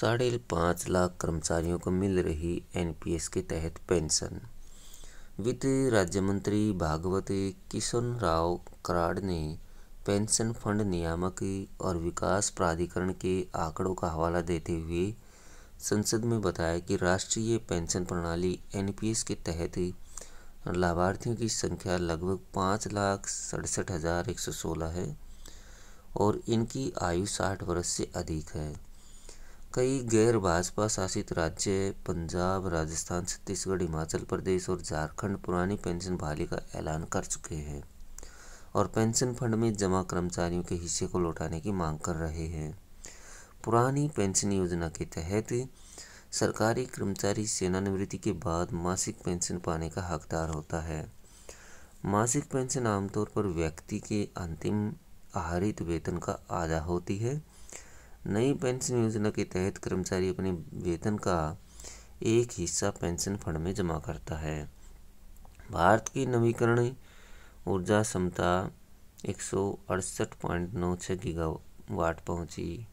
साढ़े पाँच लाख कर्मचारियों को मिल रही एनपीएस के तहत पेंशन वित्त राज्य मंत्री भागवत किशन राव कराड़ ने पेंशन फंड नियामक और विकास प्राधिकरण के आंकड़ों का हवाला देते हुए संसद में बताया कि राष्ट्रीय पेंशन प्रणाली एनपीएस के तहत लाभार्थियों की संख्या लगभग पाँच लाख सड़सठ हज़ार एक सौ सोलह है और इनकी आयु साठ वर्ष से अधिक है कई गैर भाजपा शासित राज्य पंजाब राजस्थान छत्तीसगढ़ हिमाचल प्रदेश और झारखंड पुरानी पेंशन बहाली का ऐलान कर चुके हैं और पेंशन फंड में जमा कर्मचारियों के हिस्से को लौटाने की मांग कर रहे हैं पुरानी पेंशन योजना के तहत सरकारी कर्मचारी सेनानिवृत्ति के बाद मासिक पेंशन पाने का हकदार होता है मासिक पेंशन आमतौर पर व्यक्ति के अंतिम आहरित वेतन का आधा होती है नई पेंशन योजना के तहत कर्मचारी अपने वेतन का एक हिस्सा पेंशन फंड में जमा करता है भारत की नवीकरण ऊर्जा क्षमता एक सौ अड़सठ पॉइंट नौ छः वाट पहुँची